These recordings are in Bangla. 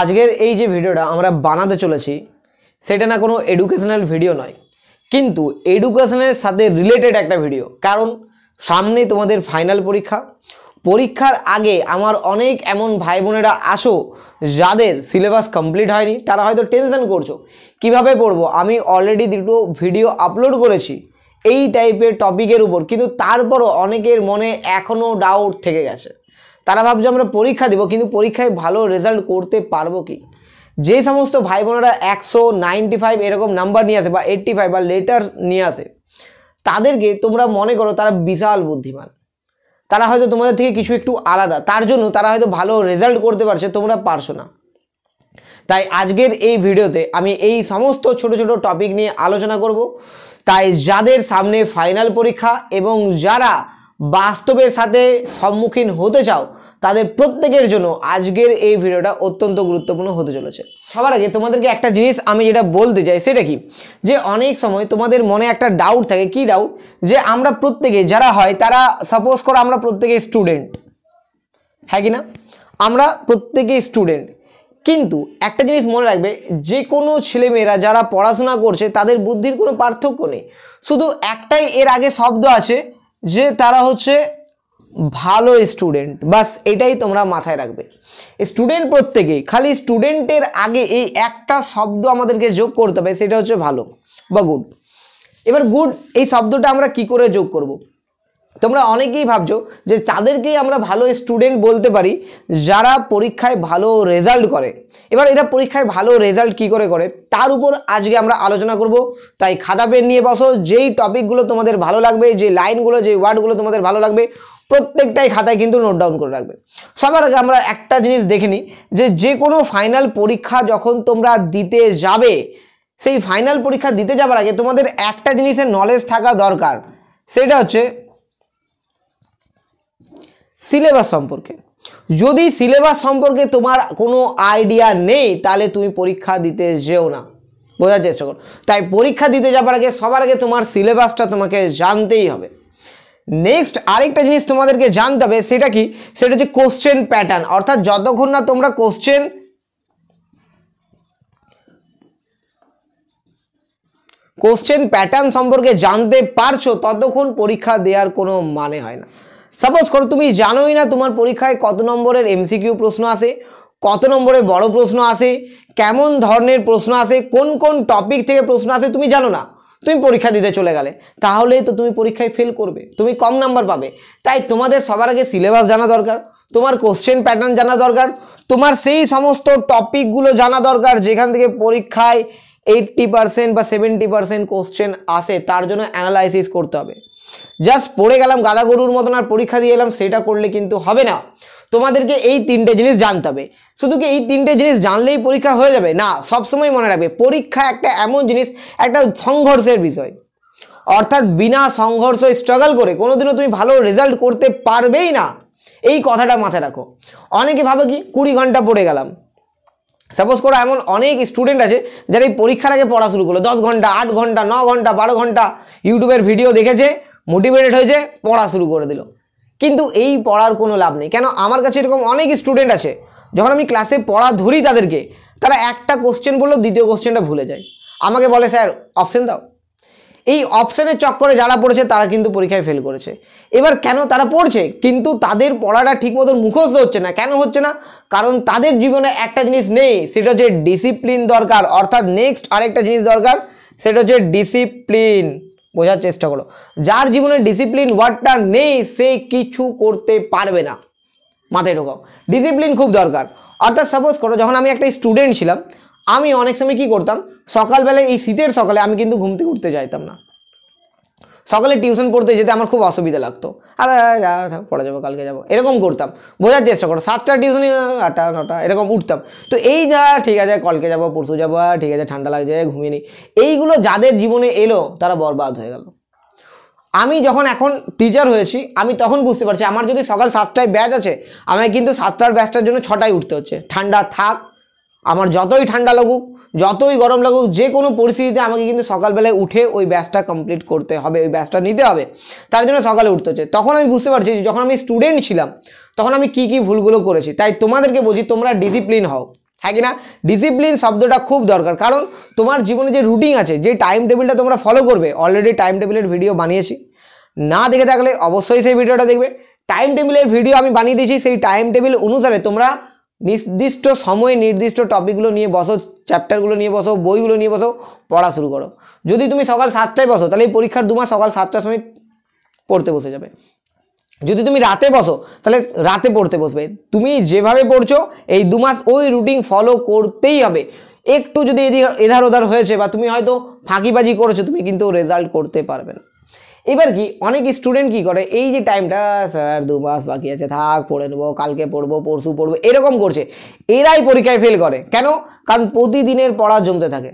আজকের এই যে ভিডিওটা আমরা বানাতে চলেছি সেটা না কোনো এডুকেশনাল ভিডিও নয় কিন্তু এডুকেশনের সাথে রিলেটেড একটা ভিডিও কারণ সামনেই তোমাদের ফাইনাল পরীক্ষা পরীক্ষার আগে আমার অনেক এমন ভাই বোনেরা আসো যাদের সিলেবাস কমপ্লিট হয়নি তারা হয়তো টেনশন করছো কিভাবে পড়বো আমি অলরেডি দুটো ভিডিও আপলোড করেছি এই টাইপের টপিকের উপর কিন্তু তারপরও অনেকের মনে এখনও ডাউট থেকে গেছে তারা ভাবছে আমরা পরীক্ষা দেবো কিন্তু পরীক্ষায় ভালো রেজাল্ট করতে পারবো কি যে সমস্ত ভাই বোনেরা একশো নাইনটি ফাইভ এরকম নাম্বার নিয়ে আসে বা এইট্টি ফাইভ বা লেটার নিয়ে আসে তাদেরকে তোমরা মনে করো তারা বিশাল বুদ্ধিমান তারা হয়তো তোমাদের থেকে কিছু একটু আলাদা তার জন্য তারা হয়তো ভালো রেজাল্ট করতে পারছে তোমরা পারছো না তাই আজকের এই ভিডিওতে আমি এই সমস্ত ছোট ছোট টপিক নিয়ে আলোচনা করব তাই যাদের সামনে ফাইনাল পরীক্ষা এবং যারা বাস্তবের সাথে সম্মুখীন হতে চাও তাদের প্রত্যেকের জন্য আজকের এই ভিডিওটা অত্যন্ত গুরুত্বপূর্ণ হতে চলেছে সবার আগে তোমাদেরকে একটা জিনিস আমি যেটা বলতে চাই সেটা কি যে অনেক সময় তোমাদের মনে একটা ডাউট থাকে কি ডাউট যে আমরা প্রত্যেকে যারা হয় তারা সাপোজ করো আমরা প্রত্যেকে স্টুডেন্ট হ্যাঁ কি না আমরা প্রত্যেকে স্টুডেন্ট কিন্তু একটা জিনিস মনে রাখবে যে কোনো ছেলেমেয়েরা যারা পড়াশোনা করছে তাদের বুদ্ধির কোনো পার্থক্য নেই শুধু একটাই এর আগে শব্দ আছে যে তারা হচ্ছে ভালো স্টুডেন্ট বাস এটাই তোমরা মাথায় রাখবে স্টুডেন্ট প্রত্যেকেই খালি স্টুডেন্টের আগে এই একটা শব্দ আমাদেরকে যোগ করতে হবে সেটা হচ্ছে ভালো বা গুড এবার গুড এই শব্দটা আমরা কি করে যোগ করবো তোমরা অনেকেই ভাবছো যে তাদেরকেই আমরা ভালো স্টুডেন্ট বলতে পারি যারা পরীক্ষায় ভালো রেজাল্ট করে এবার এরা পরীক্ষায় ভালো রেজাল্ট কি করে করে তার উপর আজকে আমরা আলোচনা করব তাই খাতা পেন নিয়ে বসো যেই টপিকগুলো তোমাদের ভালো লাগবে যে লাইনগুলো যে ওয়ার্ডগুলো তোমাদের ভালো লাগবে প্রত্যেকটাই খাতায় কিন্তু নোট ডাউন করে রাখবে সবার আগে আমরা একটা জিনিস দেখে নিই যে যে কোনো ফাইনাল পরীক্ষা যখন তোমরা দিতে যাবে সেই ফাইনাল পরীক্ষা দিতে যাওয়ার আগে তোমাদের একটা জিনিসের নলেজ থাকা দরকার সেটা হচ্ছে সিলেবাস সম্পর্কে যদি সিলেবাস সম্পর্কে তোমার কোনো আইডিয়া নেই তাহলে তুমি পরীক্ষা দিতে যেও না বোঝার চেষ্টা করো তাই পরীক্ষা দিতে যাবার আগে সবার আগে তোমার সিলেবাসটা তোমাকে জানতেই হবে নেক্সট আরেকটা জিনিস তোমাদেরকে জানতে হবে সেটা কি সেটা হচ্ছে কোশ্চেন প্যাটার্ন অর্থাৎ যতক্ষণ না তোমরা কোশ্চেন কোশ্চেন প্যাটার্ন সম্পর্কে জানতে পারছো ততক্ষণ পরীক্ষা দেওয়ার কোনো মানে হয় না সাপোজ করো তুমি জানোই না তোমার পরীক্ষায় কত নম্বরের এমসিকিউ প্রশ্ন আসে কত নম্বরে বড় প্রশ্ন আসে কেমন ধরনের প্রশ্ন আসে কোন কোন টপিক থেকে প্রশ্ন আসে তুমি জানো না তুমি পরীক্ষা দিতে চলে গেলে তাহলে তো তুমি পরীক্ষায় ফেল করবে তুমি কম নাম্বার পাবে তাই তোমাদের সবার আগে সিলেবাস জানা দরকার তোমার কোশ্চেন প্যাটার্ন জানা দরকার তোমার সেই সমস্ত টপিকগুলো জানা দরকার যেখান থেকে পরীক্ষায় এইট্টি পারসেন্ট বা সেভেন্টি পারসেন্ট কোশ্চেন আসে তার জন্য অ্যানালাইসিস করতে হবে জাস্ট পড়ে গেলাম গাদা গরুর মতন আর পরীক্ষা দিয়ে এলাম সেটা করলে কিন্তু হবে না তোমাদেরকে এই তিনটে জিনিস জানতে হবে শুধু কি এই তিনটে জিনিস জানলেই পরীক্ষা হয়ে যাবে না সবসময় মনে রাখবে পরীক্ষা একটা এমন জিনিস একটা সংঘর্ষের বিষয় অর্থাৎ বিনা সংঘর্ষ স্ট্রাগল করে কোনোদিনও তুমি ভালো রেজাল্ট করতে পারবেই না এই কথাটা মাথায় রাখো অনেকে ভাবে কি কুড়ি ঘন্টা পড়ে গেলাম সাপোজ করো এমন অনেক স্টুডেন্ট আছে যারা এই পরীক্ষার আগে পড়া শুরু করলো দশ ঘন্টা আট ঘন্টা ন ঘন্টা বারো ঘন্টা ইউটিউবের ভিডিও দেখেছে মোটিভেটেড হয়েছে পড়া শুরু করে দিল কিন্তু এই পড়ার কোনো লাভ নেই কেন আমার কাছে এরকম অনেক স্টুডেন্ট আছে যখন আমি ক্লাসে পড়া ধরি তাদেরকে তারা একটা কোশ্চেন বললো দ্বিতীয় কোশ্চেনটা ভুলে যায় আমাকে বলে স্যার অপশান দাও এই অপশানের চক্করে যারা পড়েছে তারা কিন্তু পরীক্ষায় ফেল করেছে এবার কেন তারা পড়ছে কিন্তু তাদের পড়াটা ঠিক মতন মুখস্থ হচ্ছে না কেন হচ্ছে না কারণ তাদের জীবনে একটা জিনিস নেই সেটা হচ্ছে ডিসিপ্লিন দরকার অর্থাৎ নেক্সট আরেকটা জিনিস দরকার সেটা হচ্ছে ডিসিপ্লিন বোঝার চেষ্টা করো যার জীবনে ডিসিপ্লিন ওয়ার্ডটা নেই সে কিছু করতে পারবে না মাথায় ঢোকাও ডিসিপ্লিন খুব দরকার অর্থাৎ সাপোজ করো যখন আমি একটা স্টুডেন্ট ছিলাম আমি অনেক সময় কি করতাম সকালবেলায় এই শীতের সকালে আমি কিন্তু ঘুমতে উঠতে চাইতাম না সকালে টিউশন পড়তে যেতে আমার খুব অসুবিধা লাগতো আর পড়া যাবো কালকে যাবো এরকম করতাম বোঝার চেষ্টা করো সাতটা টিউশন আটটা নটা এরকম উঠতাম তো এই যা ঠিক আছে কালকে যাবো পরশু যাবো ঠিক আছে ঠান্ডা লাগছে ঘুমিয়ে নিই এইগুলো যাদের জীবনে এলো তারা বরবাদ হয়ে গেল আমি যখন এখন টিচার হয়েছি আমি তখন বুঝতে পারছি আমার যদি সকাল সাতটায় ব্যাচ আছে আমাকে কিন্তু সাতটার ব্যাচটার জন্য ছটায় উঠতে হচ্ছে ঠান্ডা থাক আমার যতই ঠান্ডা লাগুক যতই গরম লাগুক যে কোনো পরিস্থিতিতে আমাকে কিন্তু সকালবেলায় উঠে ওই ব্যাচটা কমপ্লিট করতে হবে ওই ব্যাচটা নিতে হবে তার জন্য সকালে উঠতে হচ্ছে তখন আমি বুঝতে পারছি যে যখন আমি স্টুডেন্ট ছিলাম তখন আমি কি কি ভুলগুলো করেছি তাই তোমাদেরকে বলছি তোমরা ডিসিপ্লিন হও হ্যাঁ কি না ডিসিপ্লিন শব্দটা খুব দরকার কারণ তোমার জীবনে যে রুটিন আছে যে টাইম টেবিলটা তোমরা ফলো করবে অলরেডি টাইম টেবিলের ভিডিও বানিয়েছি না দেখে থাকলে অবশ্যই সেই ভিডিওটা দেখবে টাইম টেবিলের ভিডিও আমি বানিয়ে দিয়েছি সেই টাইম টেবিল অনুসারে তোমরা নির্দিষ্ট সময়ে নির্দিষ্ট টপিকগুলো নিয়ে বসো চ্যাপ্টারগুলো নিয়ে বসো বইগুলো নিয়ে বসো পড়া শুরু করো যদি তুমি সকাল সাতটায় বসো তাহলে এই পরীক্ষার দুমাস সকাল সাতটার সময় পড়তে বসে যাবে যদি তুমি রাতে বসো তাহলে রাতে পড়তে বসবে তুমি যেভাবে পড়ছো এই দু মাস ওই রুটিন ফলো করতেই হবে একটু যদি এধার ওধার হয়েছে বা তুমি হয়তো ফাঁকিবাজি করেছো তুমি কিন্তু রেজাল্ট করতে পারবে না এবার কি অনেক স্টুডেন্ট কি করে এই যে টাইমটা স্যার দু মাস বাকি আছে থাক পড়ে নেবো কালকে পড়বো পরশু পড়বো এরকম করছে এরাই পরীক্ষায় ফেল করে কেন কারণ প্রতিদিনের পড়া জমতে থাকে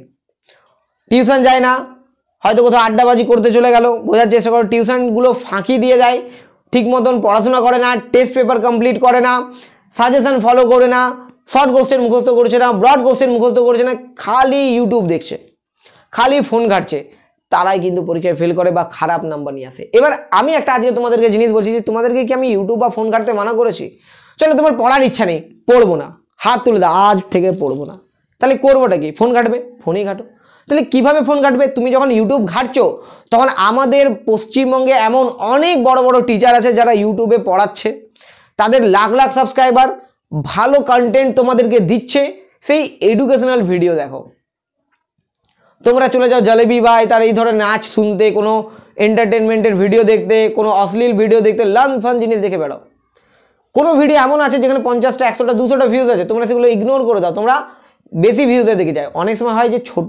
টিউশন যায় না হয়তো কোথাও আড্ডাবাজি করতে চলে গেল বোঝার চেষ্টা করো টিউশনগুলো ফাঁকি দিয়ে যায় ঠিক মতন পড়াশোনা করে না টেস্ট পেপার কমপ্লিট করে না সাজেশন ফলো করে না শর্ট কোশ্চেন মুখস্থ করছে না ব্রড কোশ্চেন মুখস্থ করছে না খালি ইউটিউব দেখছে খালি ফোন ঘাটছে তারাই কিন্তু পরীক্ষায় ফেল করে বা খারাপ নাম্বার নিয়ে আসে এবার আমি একটা আজকে তোমাদেরকে জিনিস বলছি যে তোমাদেরকে কি আমি ইউটিউব বা ফোন কাটতে মানা করেছি চলো তোমার পড়ার ইচ্ছা নেই পড়বো না হাত তুলে দাও আজ থেকে পড়বো না তাহলে করবোটা কি ফোন কাটবে ফোনেই ঘাটো তাহলে কিভাবে ফোন কাটবে তুমি যখন ইউটিউব ঘাটছো তখন আমাদের পশ্চিমবঙ্গে এমন অনেক বড় বড় টিচার আছে যারা ইউটিউবে পড়াচ্ছে তাদের লাখ লাখ সাবস্ক্রাইবার ভালো কন্টেন্ট তোমাদেরকে দিচ্ছে সেই এডুকেশনাল ভিডিও দেখো তোমরা চলে যাও জলেবি ভাই তার এই ধরনের নাচ শুনতে কোনো এন্টারটেনমেন্টের ভিডিও দেখতে কোনো অশ্লীল ভিডিও দেখতে লার্ন ফান জিনিস দেখে বেড়ো কোনো ভিডিও এমন আছে যেখানে পঞ্চাশটা একশোটা দুশোটা ভিউজ আছে তোমরা সেগুলো ইগনোর করে দাও তোমরা বেশি ভিউজে দেখে যায় অনেক সময় হয় যে ছোট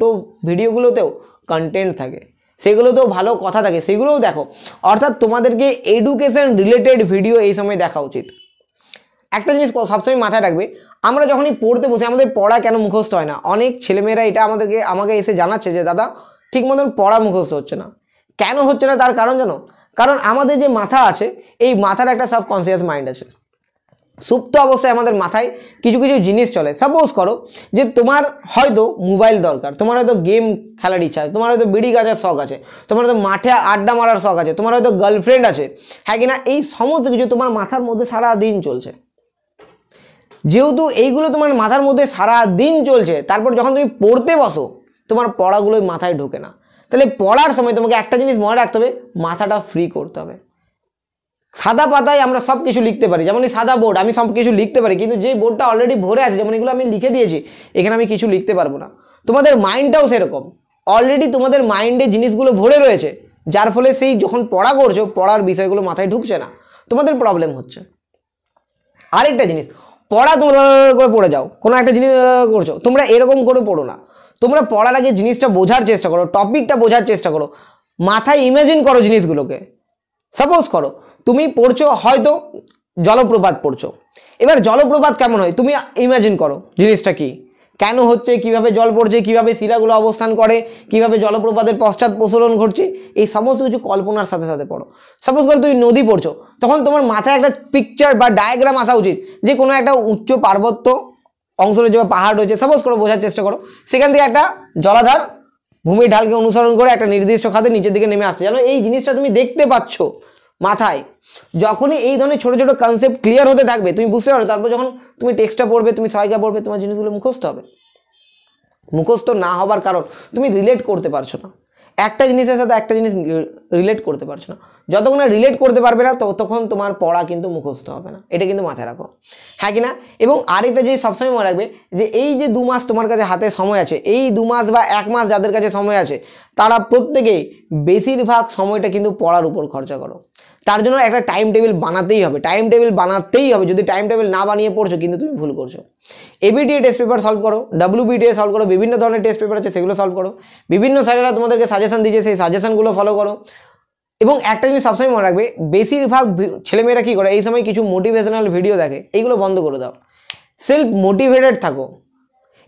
ভিডিওগুলোতেও কন্টেন্ট থাকে সেগুলোতেও ভালো কথা থাকে সেগুলোও দেখো অর্থাৎ তোমাদেরকে এডুকেশন রিলেটেড ভিডিও এই সময় দেখা উচিত একটা জিনিস সবসময় মাথায় রাখবে আমরা যখনই পড়তে বসে আমাদের পড়া কেন মুখস্থ হয় না অনেক ছেলেমেয়েরা এটা আমাদেরকে আমাকে এসে জানাচ্ছে যে দাদা ঠিক মতন পড়া মুখস্থ হচ্ছে না কেন হচ্ছে না তার কারণ জানো কারণ আমাদের যে মাথা আছে এই মাথার একটা সাবকনসিয়াস মাইন্ড আছে সুপ্ত অবস্থায় আমাদের মাথায় কিছু কিছু জিনিস চলে সাপোজ করো যে তোমার হয়তো মোবাইল দরকার তোমার হয়তো গেম খেলার ইচ্ছা আছে তোমার হয়তো বিড়ি গাছের শখ আছে তোমার হয়তো মাঠে আড্ডা মারার শখ আছে তোমার হয়তো গার্লফ্রেন্ড আছে হ্যাঁ কিনা এই সমস্ত কিছু তোমার মাথার মধ্যে সারা দিন চলছে যেহেতু এইগুলো তোমার মাথার মধ্যে সারা দিন চলছে তারপর যখন তুমি পড়তে বসো তোমার পড়াগুলোই মাথায় ঢোকে না তাহলে পড়ার সময় তোমাকে একটা জিনিস মনে রাখতে হবে মাথাটা ফ্রি করতে হবে সাদা পাতায় আমরা সব কিছু লিখতে পারি যেমন এই সাদা বোর্ড আমি সব কিছু লিখতে পারি কিন্তু যে বোর্ডটা অলরেডি ভরে আছে যেমন এগুলো আমি লিখে দিয়েছি এখানে আমি কিছু লিখতে পারবো না তোমাদের মাইন্ডটাও সেরকম অলরেডি তোমাদের মাইন্ডে জিনিসগুলো ভরে রয়েছে যার ফলে সেই যখন পড়া করছো পড়ার বিষয়গুলো মাথায় ঢুকছে না তোমাদের প্রবলেম হচ্ছে আরেকটা জিনিস পড়া তোমরা করে পড়ে যাও কোনো একটা জিনিস করছো তোমরা এরকম করে পড়ো না তোমরা পড়ার আগে জিনিসটা বোঝার চেষ্টা করো টপিকটা বোঝার চেষ্টা করো মাথায় ইমাজিন করো জিনিসগুলোকে সাপোজ করো তুমি পড়ছো হয়তো জলপ্রপাত পড়ছো এবার জলপ্রপাত কেমন হয় তুমি ইমাজিন করো জিনিসটা কী কেন হচ্ছে কিভাবে জল পড়ছে কিভাবে শিরাগুলো অবস্থান করে কিভাবে জলপ্রপাতের পশ্চাৎ প্রচলন ঘটছে এই সমস্ত কিছু কল্পনার সাথে সাথে পড়ো সাপোজ করে তুমি নদী পড়ছো তখন তোমার মাথায় একটা পিকচার বা ডায়াগ্রাম আসা উচিত যে কোনো একটা উচ্চ পার্বত্য অংশ রয়েছে বা পাহাড় রয়েছে সাপোজ করো বোঝার চেষ্টা করো সেখান থেকে একটা জলাধার ভূমির ঢালকে অনুসরণ করে একটা নির্দিষ্ট খাতে নিচের দিকে নেমে আসছে জানো এই জিনিসটা তুমি দেখতে পাচ্ছ মাথায় যখনই এই ধরনের ছোটো ছোটো কনসেপ্ট ক্লিয়ার হতে থাকবে তুমি বুঝতে পারো তারপর যখন তুমি টেক্সটটা পড়বে তুমি সহায়িকা পড়বে তোমার জিনিসগুলো মুখস্থ হবে মুখস্থ না হবার কারণ তুমি রিলেট করতে পারছো না একটা জিনিসের সাথে একটা জিনিস রিলেট করতে পারছো না যতক্ষণ না রিলেট করতে পারবে না ততক্ষণ তোমার পড়া কিন্তু মুখস্থ হবে না এটা কিন্তু মাথায় রাখো হ্যাঁ কি না এবং আরেকটা জিনিস সবসময় মনে রাখবে যে এই যে দু মাস তোমার কাছে হাতে সময় আছে এই দু মাস বা এক মাস যাদের কাছে সময় আছে তারা প্রত্যেকেই বেশিরভাগ সময়টা কিন্তু পড়ার উপর খরচা করো তার জন্য একটা টাইম টেবিল বানাতেই হবে টাইম টেবিল বানাতেই হবে যদি টাইম টেবিল না বানিয়ে পড়ছো কিন্তু তুমি ভুল করছো এবিডিএ টেস্ট পেপার সলভ করো ডাব্লিউবিডিএ সলভ করো বিভিন্ন ধরনের টেস্ট পেপার আছে সেগুলো সলভ করো বিভিন্ন স্যারেরা তোমাদেরকে সাজেশন দিয়েছে সেই সাজেশনগুলো ফলো করো এবং একটা জিনিস সবসময় মনে রাখবে বেশিরভাগ ছেলেমেয়েরা কী করে এই সময় কিছু মোটিভেশনাল ভিডিও দেখে এইগুলো বন্ধ করে দাও সেলফ মোটিভেটেড থাকো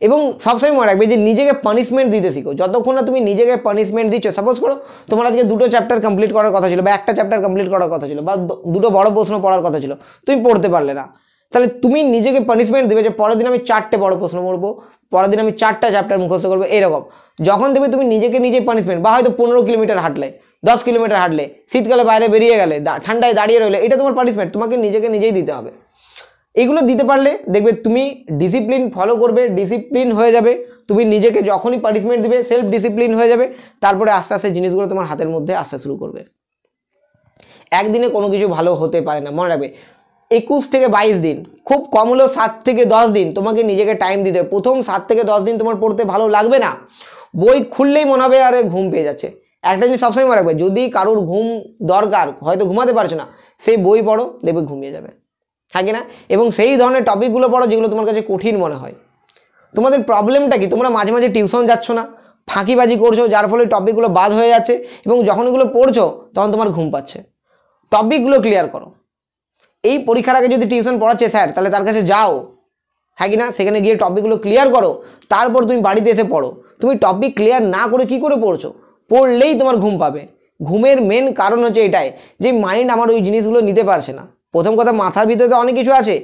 এবং সবসময় মনে রাখবে যে নিজেকে পানিশমেন্ট দিতে শিখো যতক্ষণ না তুমি নিজেকে পানিশমেন্ট দিচ্ছ সাপোজ করো তোমার আজকে দুটো চ্যাপ্টার কমপ্লিট করার কথা ছিল বা একটা চ্যাপ্টার কমপ্লিট করার কথা ছিল বা দুটো বড় প্রশ্ন পড়ার কথা ছিল তুমি পড়তে পারলে না তাহলে তুমি নিজেকে পানিশমেন্ট দেবে যে পরের দিন আমি চারটে বড় প্রশ্ন করবো পরের দিন আমি চারটা চ্যাপ্টার মুখস্থ করবো এরকম যখন দেবে তুমি নিজেকে নিজে পানিশমেন্ট বা হয়তো পনেরো কিলোমিটার হাঁটলে দশ কিলোমিটার হাঁটলে শীতকালে বাইরে বেরিয়ে গেলে ঠান্ডায় দাঁড়িয়ে রইলে এটা তোমার পানিশমেন্ট তোমাকে নিজেকে নিজেই দিতে হবে এগুলো দিতে পারলে দেখবে তুমি ডিসিপ্লিন ফলো করবে ডিসিপ্লিন হয়ে যাবে তুমি নিজেকে যখনই পানিশমেন্ট দিবে সেলফ ডিসিপ্লিন হয়ে যাবে তারপরে আস্তে আস্তে জিনিসগুলো তোমার হাতের মধ্যে আসতে শুরু করবে একদিনে কোনো কিছু ভালো হতে পারে না মনে রাখবে একুশ থেকে বাইশ দিন খুব কম হলেও সাত থেকে দশ দিন তোমাকে নিজেকে টাইম দিতে হবে প্রথম সাত থেকে দশ দিন তোমার পড়তে ভালো লাগবে না বই খুললেই মনে হবে আরে ঘুম পেয়ে যাচ্ছে একটা জিনিস সবসময় মনে রাখবে যদি কারোর ঘুম দরকার হয়তো ঘুমাতে পারছো না সেই বই পড়ো দেখবে ঘুমিয়ে যাবে থাকে না এবং সেই ধরনের টপিকগুলো পড়ো যেগুলো তোমার কাছে কঠিন মনে হয় তোমাদের প্রবলেমটা কি তোমরা মাঝে মাঝে টিউশন যাচ্ছ না ফাঁকিবাজি করছো যার ফলে টপিকগুলো বাদ হয়ে যাচ্ছে এবং যখন এগুলো পড়ছো তখন তোমার ঘুম পাচ্ছে টপিকগুলো ক্লিয়ার করো এই পরীক্ষার আগে যদি টিউশন পড়াচ্ছে স্যার তাহলে তার কাছে যাও হ্যাঁ কি না সেখানে গিয়ে টপিকগুলো ক্লিয়ার করো তারপর তুমি বাড়িতে এসে পড়ো তুমি টপিক ক্লিয়ার না করে কি করে পড়ছো পড়লেই তোমার ঘুম পাবে ঘুমের মেন কারণ হচ্ছে এটাই যে মাইন্ড আমার ওই জিনিসগুলো নিতে পারছে না প্রথম কথা মাথার ভিতরে তো অনেক কিছু আছে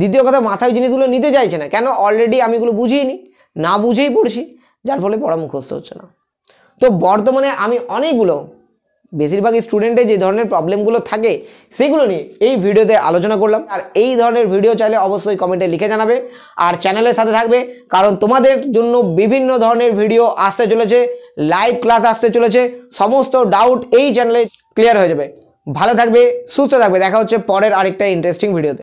দ্বিতীয় কথা মাথায় ওই জিনিসগুলো নিতে চাইছে না কেন অলরেডি আমি এগুলো বুঝিনি না বুঝেই পড়ছি যার ফলে পড়া মুখস্থ হচ্ছে না তো বর্তমানে আমি অনেকগুলো বেশিরভাগ স্টুডেন্টের যে ধরনের প্রবলেমগুলো থাকে সেগুলো নিয়ে এই ভিডিওতে আলোচনা করলাম আর এই ধরনের ভিডিও চাইলে অবশ্যই কমেন্টে লিখে জানাবে আর চ্যানেলের সাথে থাকবে কারণ তোমাদের জন্য বিভিন্ন ধরনের ভিডিও আসতে চলেছে লাইভ ক্লাস আসতে চলেছে সমস্ত ডাউট এই চ্যানেলে ক্লিয়ার হয়ে যাবে ভালো থাকবে সুস্থ থাকবে দেখা হচ্ছে পরের আরেকটা ইন্টারেস্টিং ভিডিওতে